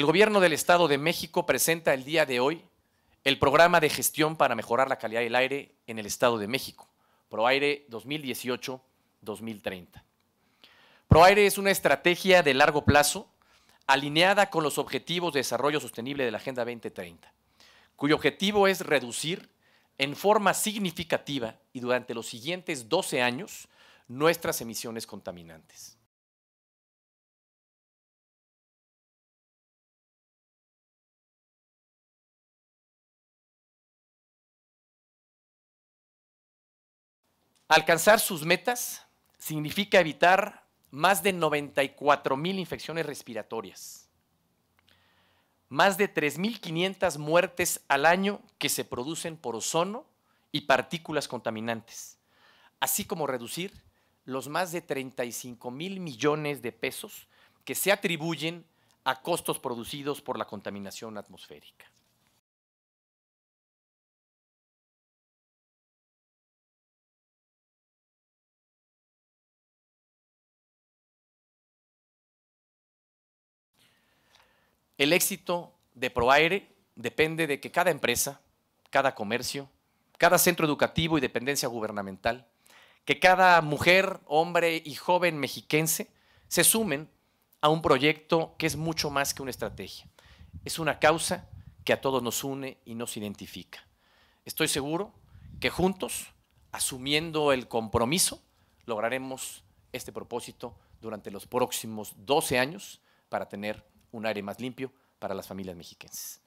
El gobierno del Estado de México presenta el día de hoy el programa de gestión para mejorar la calidad del aire en el Estado de México, ProAire 2018-2030. ProAire es una estrategia de largo plazo alineada con los objetivos de desarrollo sostenible de la Agenda 2030, cuyo objetivo es reducir en forma significativa y durante los siguientes 12 años nuestras emisiones contaminantes. Alcanzar sus metas significa evitar más de 94 mil infecciones respiratorias, más de 3.500 muertes al año que se producen por ozono y partículas contaminantes, así como reducir los más de 35 mil millones de pesos que se atribuyen a costos producidos por la contaminación atmosférica. El éxito de ProAire depende de que cada empresa, cada comercio, cada centro educativo y dependencia gubernamental, que cada mujer, hombre y joven mexiquense se sumen a un proyecto que es mucho más que una estrategia. Es una causa que a todos nos une y nos identifica. Estoy seguro que juntos, asumiendo el compromiso, lograremos este propósito durante los próximos 12 años para tener un aire más limpio para las familias mexicanas.